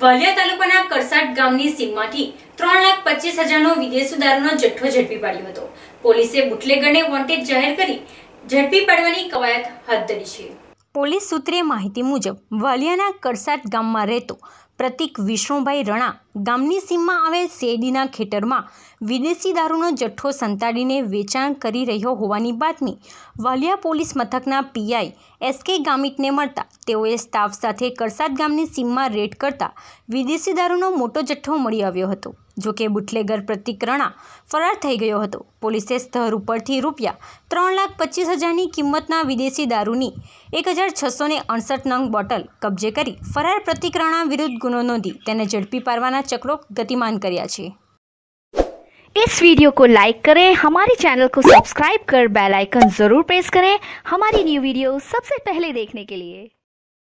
વાલિયા તાલુકાના કરસાટ ગામની સીમમાંથી ત્રણ લાખ પચીસ હજારનો વિદેશ દારૂનો જથ્થો ઝડપી પાડ્યો હતો પોલીસે બુટલેગરને વોન્ટેડ જાહેર કરી ઝડપી પાડવાની કવાયત હાથ ધરી છે પોલીસ સૂત્રે માહિતી મુજબ વાલિયાના કરસાટ ગામમાં રહેતો પ્રતિક વિષ્ણુભાઈ રણા ગામની સીમમાં આવે સેડીના ખેતરમાં વિદેશી દારૂનો જઠ્ઠો સંતાડીને વેચાણ કરી રહ્યો હોવાની વાતમાં વાલિયા પોલીસ મતકના PI SK ગામિતને મળતા તેઓએ સ્ટાફ સાથે કરસત ગામની સીમમાં રેડ કરતા વિદેશી દારૂનો મોટો જઠ્ઠો મળી આવ્યો હતો જે કે બુઠલેગર પ્રતિક્રણા ફરાર થઈ ગય્યો હતો પોલીસ સ્થળ ઉપરથી રૂપિયા 3,25,000 ની કિંમતના વિદેશી દારૂની 1668 નંગ બોટલ કબ્જે કરી ફરાર પ્રતિક્રણા વિરુદ્ધ गुणों नदी તેના જળપી પારવાના ચક્રો ગતિમાન કર્યા છે. ਇਸ વિડિયો કો લાઈક કરે અમારી ચેનલ કો સબસ્ક્રાઇબ કર બેલ આઇકન જરૂર પ્રેસ કરે અમારી ન્યુ વિડિયોસ સૌથી પહેલા દેખને કે લિયે